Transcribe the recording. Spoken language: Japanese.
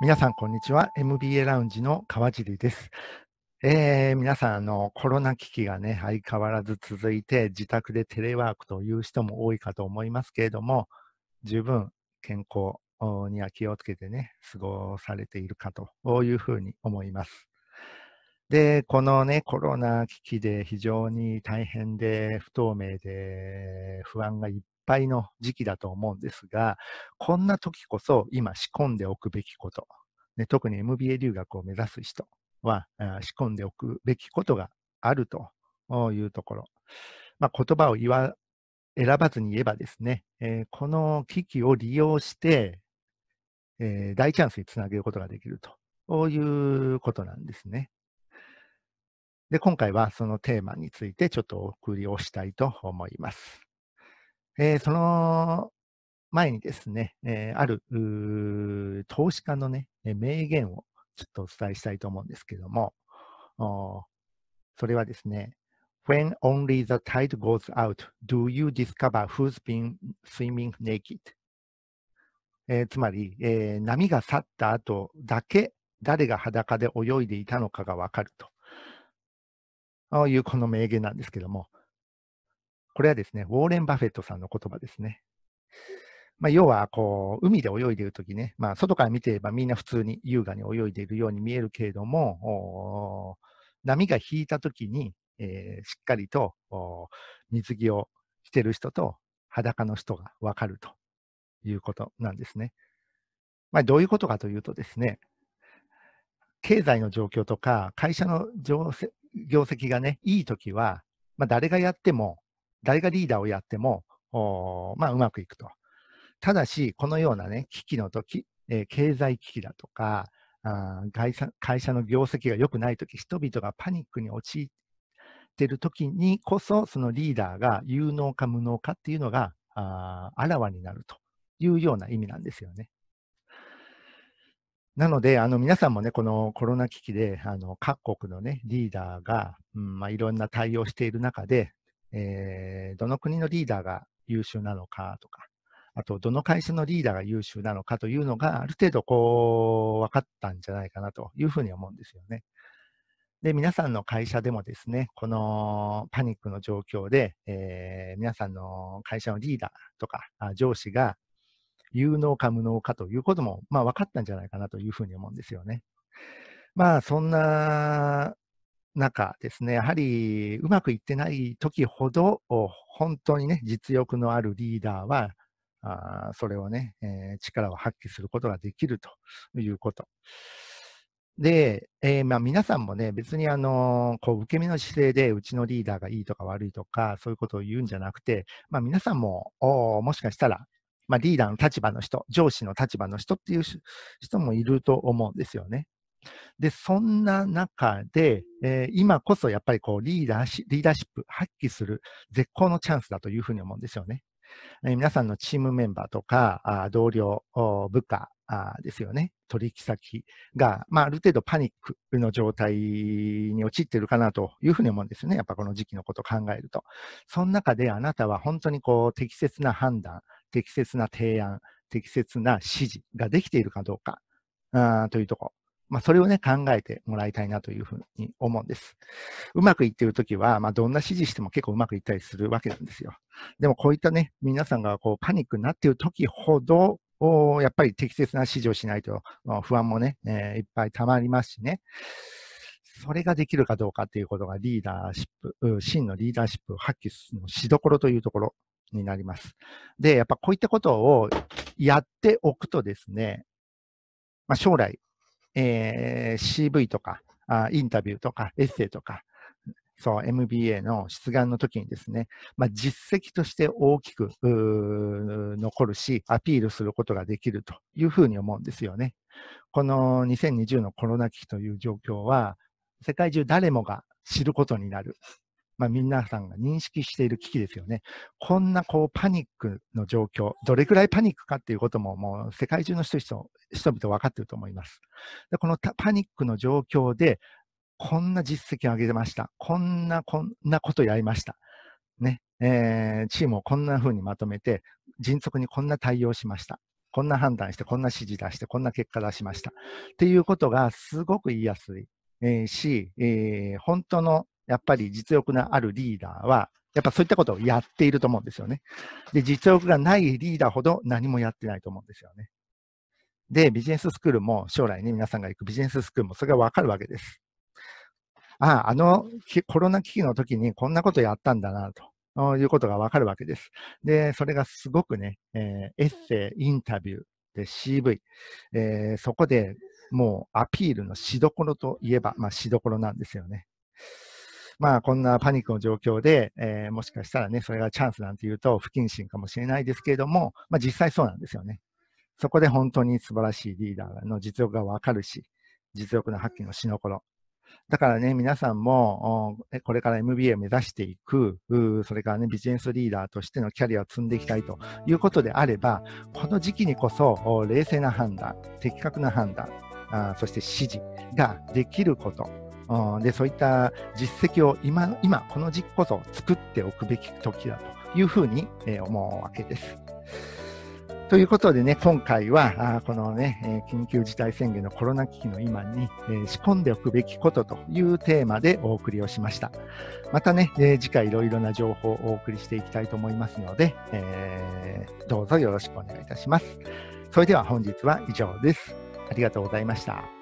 皆さん、こんにちは。MBA ラウンジの川尻です。えー、皆さん、あの、コロナ危機がね、相変わらず続いて、自宅でテレワークという人も多いかと思いますけれども、十分健康には気をつけてね、過ごされているかというふうに思います。で、このね、コロナ危機で非常に大変で、不透明で、不安がいっぱの時期だと思うんですが、こんな時こそ今仕込んでおくべきこと、ね、特に MBA 留学を目指す人は仕込んでおくべきことがあるというところ。まあ、言葉を言わ選ばずに言えばですね、えー、この機器を利用して、えー、大チャンスにつなげることができるということなんですね。で、今回はそのテーマについてちょっとお送りをしたいと思います。えー、その前にですね、えー、ある投資家のね、名言をちょっとお伝えしたいと思うんですけども、それはですね、When only the tide goes out, do you discover who's been swimming naked? えー、つまり、えー、波が去った後だけ誰が裸で泳いでいたのかがわかるというこの名言なんですけども、これはですね、ウォーレン・バフェットさんの言葉ですね。まあ、要は、こう、海で泳いでいるときね、まあ、外から見ていればみんな普通に優雅に泳いでいるように見えるけれども、波が引いたときに、えー、しっかりと水着をしてる人と裸の人がわかるということなんですね。まあ、どういうことかというとですね、経済の状況とか、会社の業績がね、いいときは、まあ、誰がやっても誰がリーダーをやっても、まあ、うまくいくと。ただし、このようなね、危機の時、えー、経済危機だとか、あ会社の業績が良くない時、人々がパニックに陥っている時にこそ、そのリーダーが有能か無能かっていうのが、ああらわになるというような意味なんですよね。なので、あの皆さんもね、このコロナ危機であの各国の、ね、リーダーが、うんまあ、いろんな対応している中で、えー、どの国のリーダーが優秀なのかとか、あと、どの会社のリーダーが優秀なのかというのが、ある程度、こう、分かったんじゃないかなというふうに思うんですよね。で、皆さんの会社でもですね、このパニックの状況で、えー、皆さんの会社のリーダーとか、上司が有能か無能かということも、まあ、分かったんじゃないかなというふうに思うんですよね。まあ、そんな中ですね、やはりうまくいってない時ほど、本当にね、実力のあるリーダーは、あそれをね、えー、力を発揮することができるということ。で、えー、まあ、皆さんもね、別にあのこう受け身の姿勢でうちのリーダーがいいとか悪いとか、そういうことを言うんじゃなくて、まあ、皆さんももしかしたら、まあ、リーダーの立場の人、上司の立場の人っていう人もいると思うんですよね。で、そんな中で、えー、今こそやっぱりこうリーダーシリーダーシップ発揮する絶好のチャンスだというふうに思うんですよね。えー、皆さんのチームメンバーとか、あ同僚、部下あですよね、取引先が、まあ、ある程度パニックの状態に陥っているかなというふうに思うんですよね。やっぱこの時期のことを考えると。その中であなたは本当にこう適切な判断、適切な提案、適切な指示ができているかどうか、あというとこまあ、それをね、考えてもらいたいなというふうに思うんです。うまくいっているときは、まあ、どんな指示しても結構うまくいったりするわけなんですよ。でも、こういったね、皆さんがこうパニックになっているときほど、やっぱり適切な指示をしないと不安もね、えー、いっぱい溜まりますしね。それができるかどうかっていうことがリーダーシップ、真のリーダーシップを発揮するのしどころというところになります。で、やっぱこういったことをやっておくとですね、まあ、将来えー、CV とかあ、インタビューとか、エッセイとか、そう、MBA の出願の時にですね、まあ、実績として大きく残るし、アピールすることができるというふうに思うんですよね。この2020のコロナ危機という状況は、世界中誰もが知ることになるまあ、皆さんが認識している危機ですよね。こんなこうパニックの状況、どれくらいパニックかっていうことももう世界中の人々人々分かってると思います。でこのパニックの状況で、こんな実績を上げてました。こんな、こんなことやりました。ね。えー、チームをこんな風にまとめて、迅速にこんな対応しました。こんな判断して、こんな指示出して、こんな結果出しました。っていうことがすごく言いやすい、えー、し、えー、本当のやっぱり実力のあるリーダーは、やっぱそういったことをやっていると思うんですよね。で、実力がないリーダーほど何もやってないと思うんですよね。で、ビジネススクールも将来ね、皆さんが行くビジネススクールもそれがわかるわけです。ああ、あのコロナ危機の時にこんなことやったんだなと。いうことがわかるわけです。で、それがすごくね、えー、エッセイ、インタビュー、で CV、えー、そこでもうアピールのしどころといえば、まあ、しどころなんですよね。まあ、こんなパニックの状況で、えー、もしかしたらね、それがチャンスなんていうと不謹慎かもしれないですけれども、まあ、実際そうなんですよね。そこで本当に素晴らしいリーダーの実力がわかるし、実力の発揮のしのころ。だからね、皆さんも、これから MBA を目指していく、それからね、ビジネスリーダーとしてのキャリアを積んでいきたいということであれば、この時期にこそ、冷静な判断、的確な判断、あそして指示ができること、でそういった実績を今今この時期こそ作っておくべき時だというふうに、え思うわけです。ということでね、今回は、あこのね、え緊急事態宣言のコロナ危機の今に、え仕込んでおくべきことというテーマでお送りをしました。またね、え次回いろいろな情報をお送りしていきたいと思いますので、えー、どうぞよろしくお願いいたします。それでは本日は以上です。ありがとうございました。